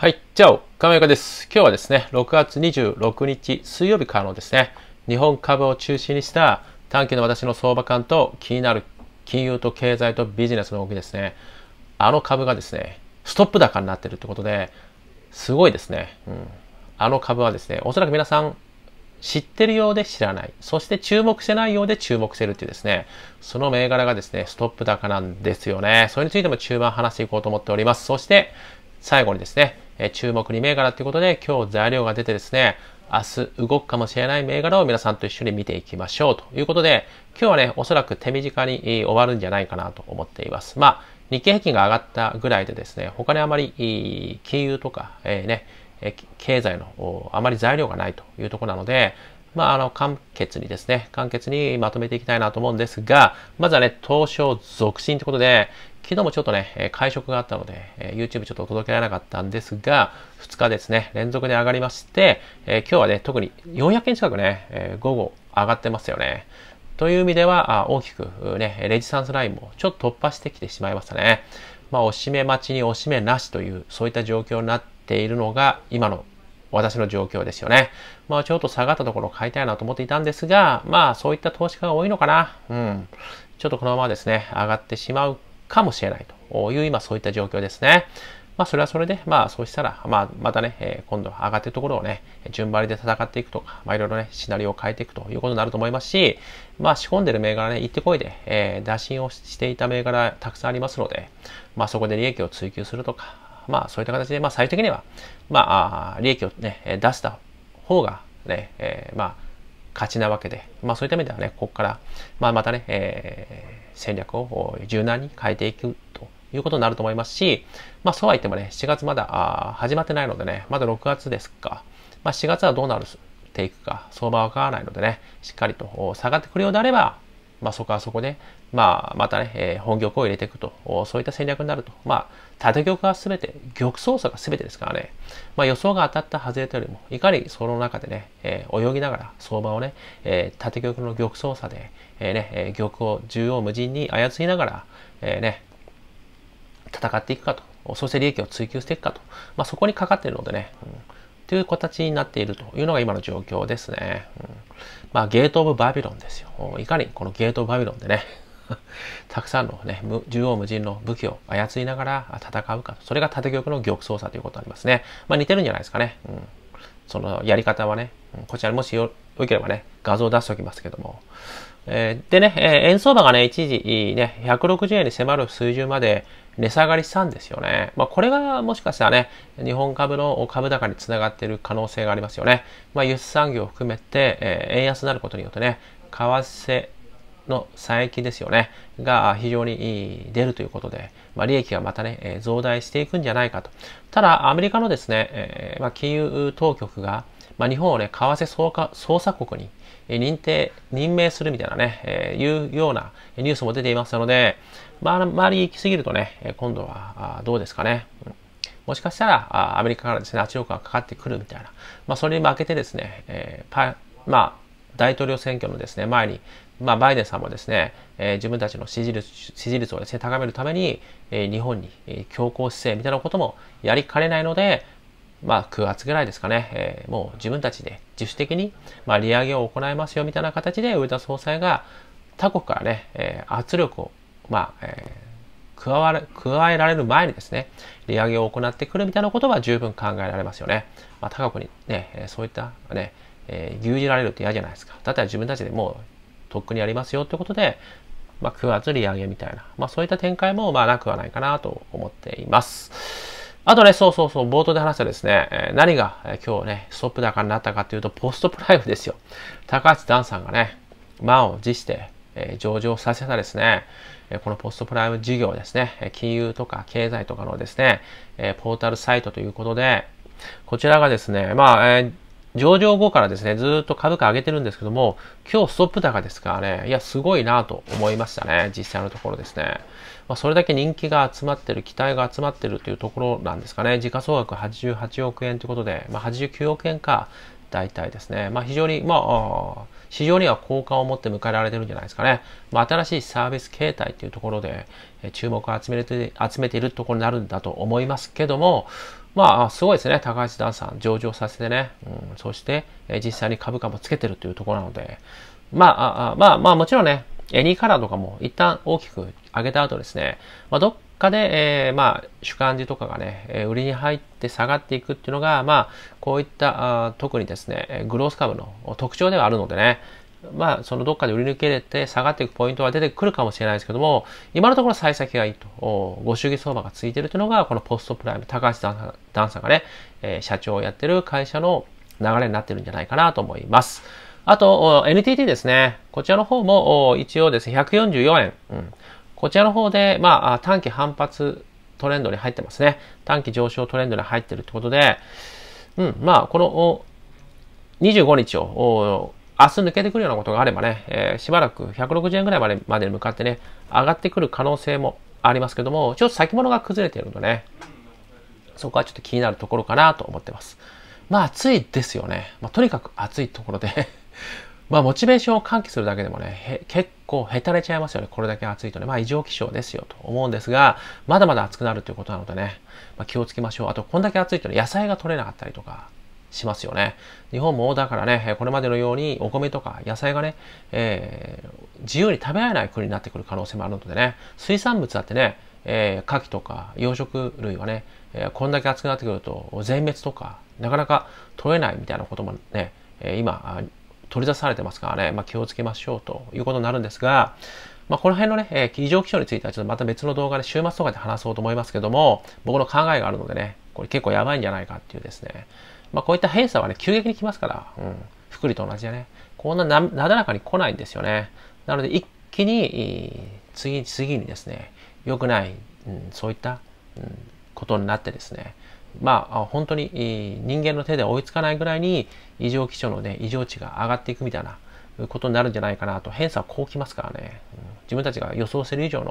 はい、じゃあ、亀岡です。今日はですね、6月26日水曜日からのですね、日本株を中心にした短期の私の相場感と気になる金融と経済とビジネスの動きですね、あの株がですね、ストップ高になってるってことで、すごいですね。うん、あの株はですね、おそらく皆さん知ってるようで知らない。そして注目してないようで注目してるっていうですね、その銘柄がですね、ストップ高なんですよね。それについても中盤話していこうと思っております。そして、最後にですね、え注目に銘柄ということで、今日材料が出てですね、明日動くかもしれない銘柄を皆さんと一緒に見ていきましょうということで、今日はね、おそらく手短に終わるんじゃないかなと思っています。まあ、日経平均が上がったぐらいでですね、他にあまり金融とか、えー、ね、経済のあまり材料がないというところなので、まあ、あの、簡潔にですね、簡潔にまとめていきたいなと思うんですが、まずはね、東証続進ということで、昨日もちょっとね、会食があったので、YouTube ちょっと届けられなかったんですが、2日ですね、連続で上がりまして、え今日はね、特に400円近くね、え午後上がってますよね。という意味では、大きくね、レジスタンスラインもちょっと突破してきてしまいましたね。まあ、おしめ待ちにおしめなしという、そういった状況になっているのが、今の私の状況ですよね。まあちょっと下がったところを買いたいなと思っていたんですが、まあそういった投資家が多いのかな。うん。ちょっとこのままですね、上がってしまうかもしれないという、今そういった状況ですね。まあ、それはそれで、まあ、そうしたら、まあ、またね、え今度上がってるところをね、順張りで戦っていくとか、まあ、いろいろね、シナリオを変えていくということになると思いますし、まあ、仕込んでる銘柄ね、行ってこいで、えー、打診をしていた銘柄たくさんありますので、まあ、そこで利益を追求するとか、まあ、そういった形で、まあ、最終的には、まあ、利益をね、出した方がね、えー、まあ、勝ちなわけで、まあ、そういった意味ではね、ここから、まあ、またね、えー、戦略を柔軟に変えていくということになると思いますし、まあ、そうは言ってもね、7月まだ始まってないのでね、まだ6月ですか、まあ、4月はどうなるていくか、相場は変わらないのでね、しっかりと下がってくるようであれば、まあ、そこはそこでまあ、またね、えー、本玉を入れていくと、そういった戦略になると。まあ、縦玉が全て、玉操作が全てですからね、まあ、予想が当たった外れたよりも、いかにその中でね、えー、泳ぎながら相場をね、えー、縦玉の玉操作で、えー、ね、えー、玉を縦横無尽に操りながら、えー、ね、戦っていくかと、そして利益を追求していくかと、まあ、そこにかかっているのでね、うんという形になっているというのが今の状況ですね。うん、まあ、ゲート・オブ・バビロンですよ。いかにこのゲート・オブ・バビロンでね、たくさんの、ね、縦横無尽の武器を操りながら戦うかそれが縦玉の玉操作ということになりますね。まあ、似てるんじゃないですかね。うん、そのやり方はね、こちらもしよよければね、画像を出しておきますけども。えー、でね、えー、円相場がね、一時、ね、160円に迫る水準まで値下がりしたんですよね。まあ、これがもしかしたらね、日本株の株高につながっている可能性がありますよね。まあ、輸出産業を含めて、えー、円安になることによってね、為替の差益ですよね、が非常に出るということで、まあ、利益がまたね、増大していくんじゃないかと。ただ、アメリカのですね、えまあ、金融当局が、まあ、日本をね、為替捜査国に認定、任命するみたいなね、えー、いうようなニュースも出ていますので、まあ、周り行きすぎるとね、今度はどうですかね。もしかしたら、アメリカからですね、圧力がかかってくるみたいな。まあ、それに負けてですね、えー、まあ、大統領選挙のですね、前にまあ、バイデンさんもですね、えー、自分たちの支持率支持率をです、ね、高めるために、えー、日本に、強硬姿勢みたいなこともやりかねないので、まあ、9月ぐらいですかね、えー、もう自分たちで自主的に、まあ、利上げを行いますよみたいな形で上田総裁が他国からね、えー、圧力を、まあえー、加わる加えられる前にですね利上げを行ってくるみたいなことは十分考えられますよね。まあ、他国に、ね、そういったね、ねえー、牛耳られるって嫌じゃないですか。だったら自分たちでもうとっくにありますよってことで、まあ、9月利上げみたいな、まあ、そういった展開もまあなくはないかなと思っています。あとね、そうそうそう、冒頭で話したですね、え何が、え今日ね、ストップ高になったかというと、ポストプライムですよ。高橋ダンさんがね、満を持して、え上場させたですね、えこのポストプライム事業ですね、金融とか経済とかのですね、えポータルサイトということで、こちらがですね、まあ、えー上場後からですね、ずっと株価上げてるんですけども、今日ストップ高ですからね、いや、すごいなと思いましたね、実際のところですね。まあ、それだけ人気が集まってる、期待が集まってるというところなんですかね、時価総額88億円ということで、まあ、89億円か、大体ですね。まあ、非常に、まあ、市場には好感を持って迎えられてるんじゃないですかね。まあ、新しいサービス形態というところで、注目を集めて集めているところになるんだと思いますけども、まあ、すごいですね。高橋ダンさん、上場させてね。うん、そして、え実際に株価もつけてるというところなので、まあ、あまあ、まあ、もちろんね、エニーカラーとかも一旦大きく上げた後ですね、まあ、どっかで、えー、まあ、主幹事とかがね、え売りに入って下がっていくっていうのが、まあ、こういった、あ特にですね、グロース株の特徴ではあるのでね、まあ、そのどっかで売り抜けれて下がっていくポイントは出てくるかもしれないですけども、今のところ幸先がいいと、ご主義相場がついてるというのが、このポストプライム、高橋段さんがね、えー、社長をやってる会社の流れになってるんじゃないかなと思います。あと、NTT ですね。こちらの方も一応ですね、144円。うん、こちらの方で、まあ、短期反発トレンドに入ってますね。短期上昇トレンドに入ってるってことで、うん、まあ、この25日を明日抜けてくるようなことがあればね、えー、しばらく160円ぐらいまでまでに向かってね、上がってくる可能性もありますけども、ちょっと先物が崩れているのでね、そこはちょっと気になるところかなと思ってます。まあ暑いですよね。まあ、とにかく暑いところで まあモチベーションを喚起するだけでもね、結構へたれちゃいますよね。これだけ暑いとね。まあ異常気象ですよと思うんですが、まだまだ暑くなるということなのでね、まあ、気をつけましょう。あとこんだけ暑いとね、野菜が取れなかったりとか、しますよね。日本もだからね、これまでのようにお米とか野菜がね、えー、自由に食べられない国になってくる可能性もあるのでね、水産物だってね、えー、牡蠣とか養殖類はね、えー、こんだけ暑くなってくると全滅とか、なかなか取れないみたいなこともね、えー、今、取り出されてますからね、まあ、気をつけましょうということになるんですが、まあ、この辺のね、えー、異常気象についてはちょっとまた別の動画で週末とかで話そうと思いますけども、僕の考えがあるのでね、これ結構やばいんじゃないかっていうですね、まあ、こういった偏差はね、急激に来ますから、うん、福利と同じでね、こんなななだらかに来ないんですよね。なので、一気に、次、次にですね、良くない、うん、そういった、うん、ことになってですね、まあ、本当に人間の手で追いつかないぐらいに異常気象のね、異常値が上がっていくみたいなことになるんじゃないかなと、偏差はこうきますからね、うん、自分たちが予想する以上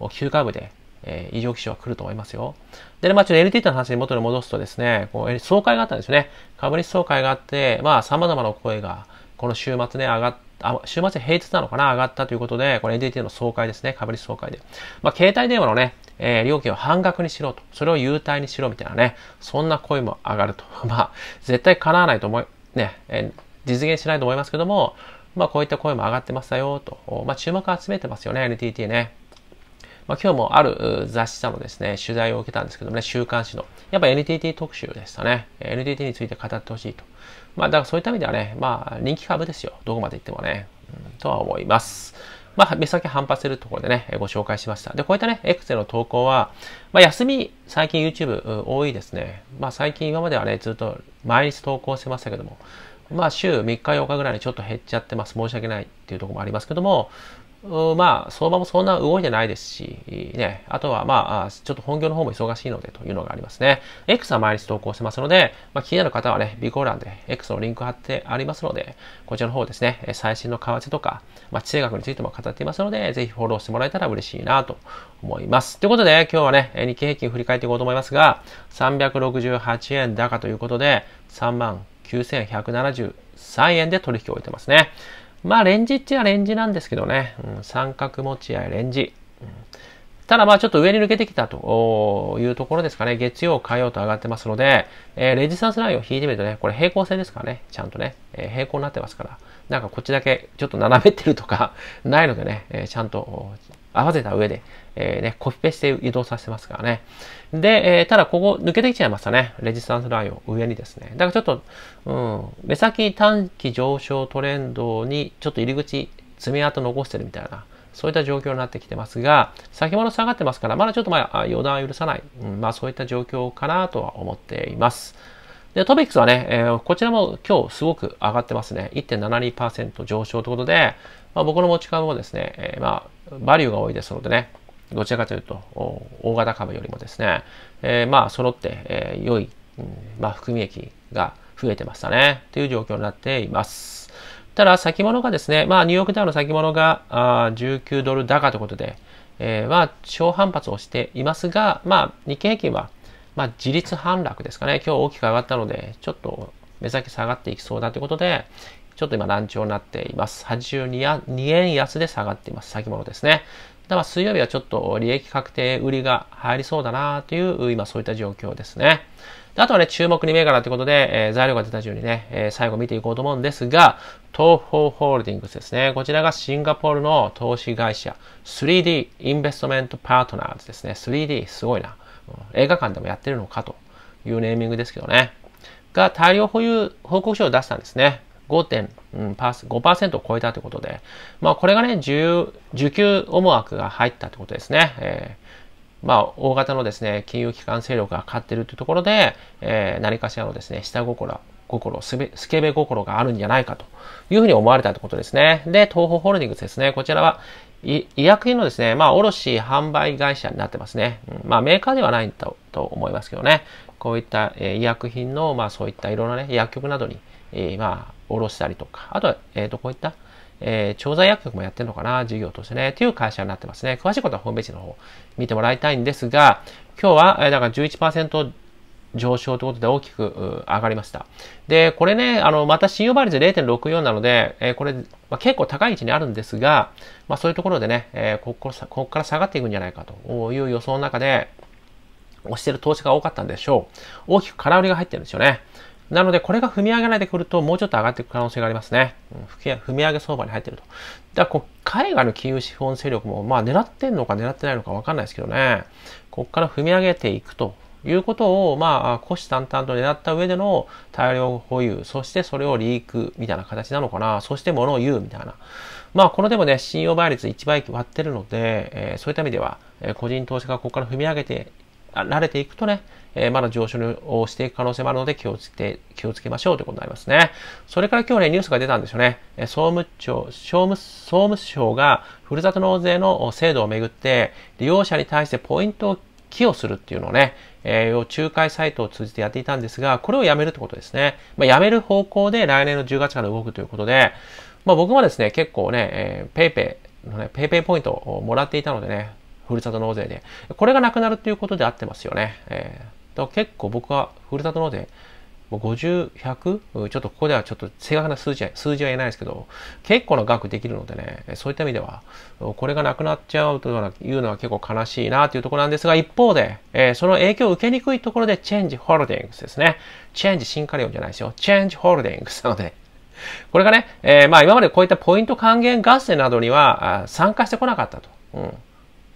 の急カーブでえー、異常気象は来ると思いますよ。で、まあ、ちょっと LT t の話に元に戻すとですね、こう総会があったんですよね。株主総会があって、まあ、様々な声が、この週末ね、上がっあ週末平日なのかな上がったということで、これ NTT の総会ですね、株主総会で。まあ、携帯電話のね、えー、料金を半額にしろと、それを優待にしろみたいなね、そんな声も上がると。まあ、絶対叶わないと思い、ね、えー、実現しないと思いますけども、まあ、こういった声も上がってますだよと、まあ、注目を集めてますよね、NTT ね。まあ、今日もある雑誌さんもですね、取材を受けたんですけどもね、週刊誌の。やっぱ NTT 特集でしたね。NTT について語ってほしいと。まあ、だからそういった意味ではね、まあ、人気株ですよ。どこまで行ってもね。うん、とは思います。まあ、目先反発するところでね、ご紹介しました。で、こういったね、エクセルの投稿は、まあ、休み、最近 YouTube 多いですね。まあ、最近今まではね、ずっと毎日投稿してましたけども、まあ、週3日4日ぐらいにちょっと減っちゃってます。申し訳ないっていうところもありますけども、まあ、相場もそんな動いてないですし、ね、あとはまあ、ちょっと本業の方も忙しいのでというのがありますね。X は毎日投稿してますので、まあ、気になる方はね、備考欄で X のリンク貼ってありますので、こちらの方ですね、最新の為替とか、まあ、地政学についても語っていますので、ぜひフォローしてもらえたら嬉しいなと思います。ということで、今日はね、日経平均振り返っていこうと思いますが、368円高ということで、3 9173円で取引を終えてますね。まあ、レンジっちゃレンジなんですけどね。うん、三角持ち合い、レンジ。うんただまあちょっと上に抜けてきたというところですかね。月曜、火曜と上がってますので、えー、レジスタンスラインを引いてみるとね、これ平行線ですからね、ちゃんとね、えー、平行になってますから、なんかこっちだけちょっと斜めってるとかないのでね、えー、ちゃんと合わせた上で、えー、ね、コピペして移動させてますからね。で、えー、ただここ抜けてきちゃいましたね。レジスタンスラインを上にですね。だからちょっと、うん、目先短期上昇トレンドにちょっと入り口、爪痕残してるみたいな。そういった状況になってきてますが、先物下がってますから、まだちょっとまあ予断は許さない、うん、まあそういった状況かなとは思っています。で、トピックスはね、えー、こちらも今日すごく上がってますね。1.72%上昇ということで、まあ、僕の持ち株もですね、えー、まあ、バリューが多いですのでね、どちらかというと、大型株よりもですね、えー、まあ、揃って、えー、良い、うん、まあ、含み益が増えてましたね、という状況になっています。ただ、先物がですね、まあ、ニューヨークダウの先物が19ドル高ということで、えー、まあ、小反発をしていますが、まあ、日経平均は、まあ、自立反落ですかね、今日大きく上がったので、ちょっと目先下がっていきそうだということで、ちょっと今乱調になっています。82円安で下がっています。先物ですね。だから水曜日はちょっと利益確定売りが入りそうだなという、今そういった状況ですね。あとはね、注目に銘柄ということで、えー、材料が出た順にね、えー、最後見ていこうと思うんですが、東方ホールディングスですね。こちらがシンガポールの投資会社、3D インベストメントパートナーズですね。3D すごいな。映画館でもやってるのかというネーミングですけどね。が大量保有報告書を出したんですね。5.5%を超えたということで、まあ、これがね、需給思惑が入ったということですね。えー、まあ、大型のですね、金融機関勢力が勝ってるというところで、えー、何かしらのですね、下心、心、すべ、スケベ心があるんじゃないかというふうに思われたということですね。で、東方ホールディングスですね。こちらは、医薬品のですね、まあ、卸販売会社になってますね。うん、まあ、メーカーではないとと思いますけどね。こういった、えー、医薬品の、まあ、そういったいろんなね、薬局などに、えー、まあ、おろしたりとか、あとは、えっ、ー、と、こういった、えー、調剤薬局もやってるのかな、事業としてね、という会社になってますね。詳しいことはホームページの方見てもらいたいんですが、今日は、えー、だから11%上昇ということで大きく上がりました。で、これね、あの、また信用倍率0.64なので、えー、これ、まあ、結構高い位置にあるんですが、まあそういうところでね、えー、ここここから下がっていくんじゃないかという予想の中で、押してる投資が多かったんでしょう。大きく空売りが入ってるんですよね。なので、これが踏み上げないでくると、もうちょっと上がっていく可能性がありますね。うん、踏み上げ相場に入ってると。だからこう、海外の金融資本勢力も、まあ、狙ってんのか狙ってないのかわかんないですけどね。ここから踏み上げていくということを、まあ、虎視眈々と狙った上での大量保有、そしてそれをリークみたいな形なのかな、そして物を言うみたいな。まあ、これでもね、信用倍率1倍割ってるので、えー、そういった意味では、えー、個人投資家がここから踏み上げてられていくとね、えー、まだ上昇をしていく可能性もあるので気をつけて、気をつけましょうということになりますね。それから今日ね、ニュースが出たんですよね。え総務庁、商務、総務省がふるさと納税の制度をめぐって、利用者に対してポイントを寄与するっていうのをね、えー、仲介サイトを通じてやっていたんですが、これをやめるってことですね。まあ、やめる方向で来年の10月から動くということで、まあ、僕もですね、結構ね、えー、ペイペイのね、ペイペイポイントをもらっていたのでね、ふるさと納税で。これがなくなるっていうことであってますよね。えー、だから結構僕はふるさと納税、もう50、100? ちょっとここではちょっと正確な数字は、数字は言えないですけど、結構な額できるのでね、そういった意味では、これがなくなっちゃうというのは結構悲しいなというところなんですが、一方で、えー、その影響を受けにくいところで、チェンジホールディングスですね。チェンジリオンじゃないですよ。チェンジホールディングスなので、これがね、えー、まあ今までこういったポイント還元合戦などには参加してこなかったと。うん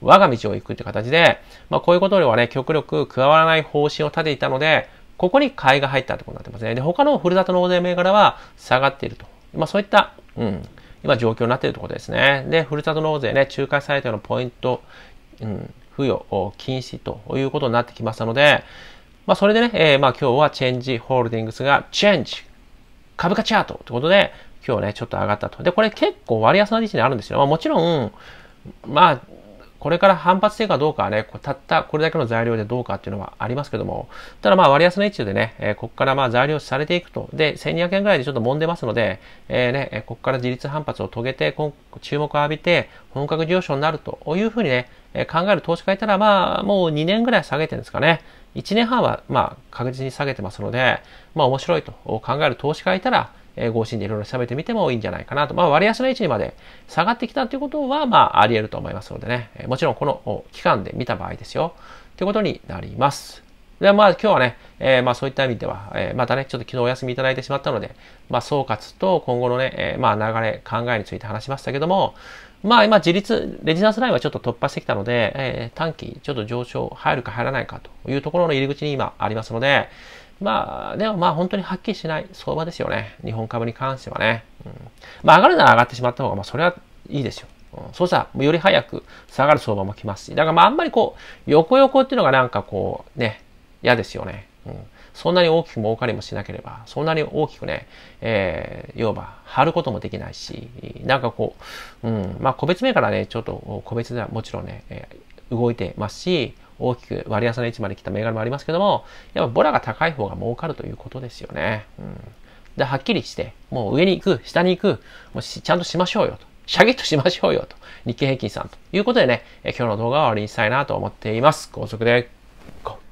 我が道を行くって形で、まあ、こういうことではね、極力加わらない方針を立てていたので、ここに買いが入ったってことになってますね。で、他のふるさと納税銘柄は下がっていると。まあ、そういった、うん、今状況になっているところですね。で、ふるさと納税ね、仲介サイトのポイント、うん、付与禁止ということになってきましたので、まあ、それでね、えー、まあ、今日はチェンジホールディングスが、チェンジ株価チャートということで、今日ね、ちょっと上がったと。で、これ結構割安な位置にあるんですよ。まあ、もちろん、まあ、これから反発していくかどうかはね、たったこれだけの材料でどうかっていうのはありますけども、ただまあ割安の位置でね、えー、ここからまあ材料されていくと、で、1200円ぐらいでちょっと揉んでますので、えー、ね、ここから自立反発を遂げて、注目を浴びて、本格上昇になるというふうにね、えー、考える投資家いたら、まあもう2年ぐらい下げてるんですかね。1年半はまあ確実に下げてますので、まあ面白いと考える投資家いたら、えー、合心でいろいろ調べてみてもいいんじゃないかなと。まあ、割安の位置にまで下がってきたということは、まあ、あり得ると思いますのでね。もちろん、この期間で見た場合ですよ。ということになります。で、まあ今日はね、えー、まあそういった意味では、えー、またね、ちょっと昨日お休みいただいてしまったので、まあ総括と今後のね、えー、まあ流れ、考えについて話しましたけども、まあ今自立、レジナンスラインはちょっと突破してきたので、えー、短期、ちょっと上昇、入るか入らないかというところの入り口に今ありますので、まあ、でもまあ本当にはっきりしない相場ですよね。日本株に関してはね。うん、まあ上がるなら上がってしまった方が、まあそれはいいですよ。うん、そうしたらより早く下がる相場も来ますし。だからまああんまりこう、横横っていうのがなんかこう、ね、嫌ですよね。うん、そんなに大きく儲かりもしなければ、そんなに大きくね、えー、要は、張ることもできないし、なんかこう、うん、まあ個別銘からね、ちょっと個別ではもちろんね、えー動いてますし、大きく割安の位置まで来た銘柄もありますけども、やっぱボラが高い方が儲かるということですよね。うん。で、はっきりして、もう上に行く、下に行く、もうちゃんとしましょうよと。シャギッとしましょうよと。日経平均さんということでね、今日の動画は終わりにしたいなと思っています。高速で、ゴー